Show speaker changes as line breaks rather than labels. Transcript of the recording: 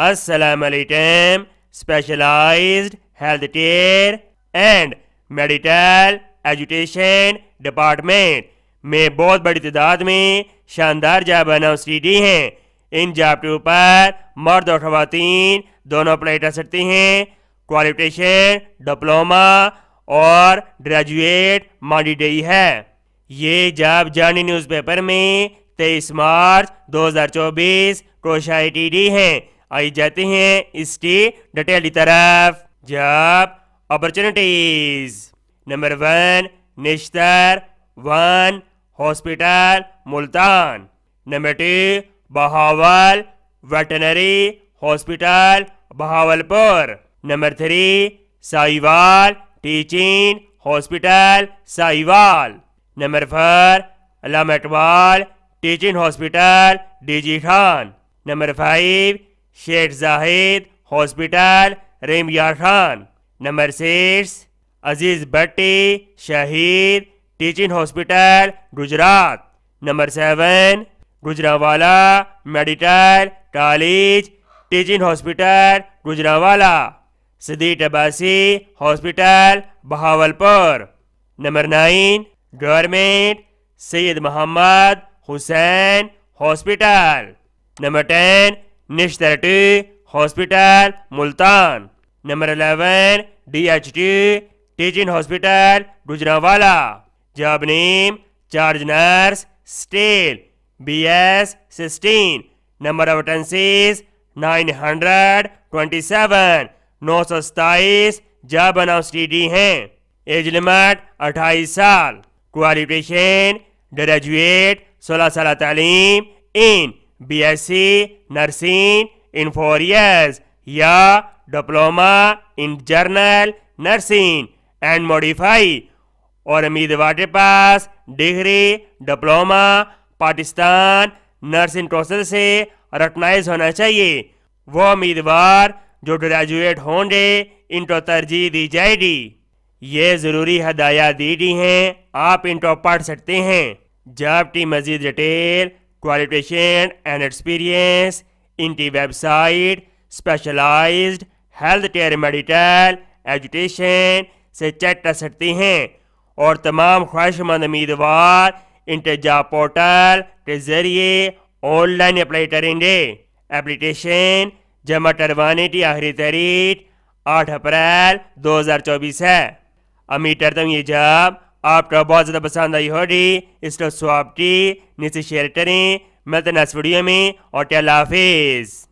السلام علیکم specialized health care and medical education department میں بہت بڑی تعداد میں شاندار جاب ہیں ان جاب کے اوپر مرد اور خواتین دونوں اپلائی کر سکتی ہیں کوالیفکیشن ڈپلوما اور گریجویٹ ماڈی ڈی ہے یہ جاب جانی نیوز پیپر میں تیئیس مارچ دو ہزار چوبیس کو شائع کی گئی ہیں آئی جاتے ہیں اس کی ڈٹیلی طرف job opportunities number one Nishtar one hospital Multan number two Bahawal veterinary hospital Bahawalpur number three Sahiwal teaching hospital Sahiwal number four Allama Iqbal teaching hospital G Khan number five Sheikh Zayed hospital Yar Khan number six Aziz Bhatti Shaheed teaching hospital Gujrat number seven Gujranwala medical college teaching hospital Gujranwala Siddique Abbasi hospital Bahawalpur number nine government Syed Muhammad Hussain hospital number ten نشترٹی hospital Multan number eleven D H T hospital Gujranwala nine hundred twenty seven نو سو ستائیس job ہیں age limit اٹھائیس سال qualification graduate سولہ سالہ تعلیم in B S C nursing in four یا ڈپلوما ان جرنل نرسنگ اور امیدوار degree diploma Pakistan nursing council سے ریکنائز ہونا چاہیے وہ امیدوار جو گریجویٹ ہوں گے ان کو ترجیح دی جائے گی یہ ضروری ہدایات دی گئی ہیں آپ ان کو پڑھ سکتے ہیں جاب کی مزید ڈیٹیل کوالیفیکیشن اینڈ ایکسپیرئنس ان کی website specialized health care medical education سے چیک کر سکتی ہیں اور تمام خواہش مند امیدوار انٹرجا پورٹل کے ذریعے آن لائن اپلائی کریں گے اپلیکیشن جمع کروانے کی آخری تاریخ آٹھ اپریل دو ہزار چوبیس ہے امید کرتا ہوں یہ جاب آپ کا بہت زیادہ پسند آئی ہو ڈی اسٹو کی نیچے شیئر کریں ملتے نیکسٹ ویڈیو میں اور ٹیل حافظ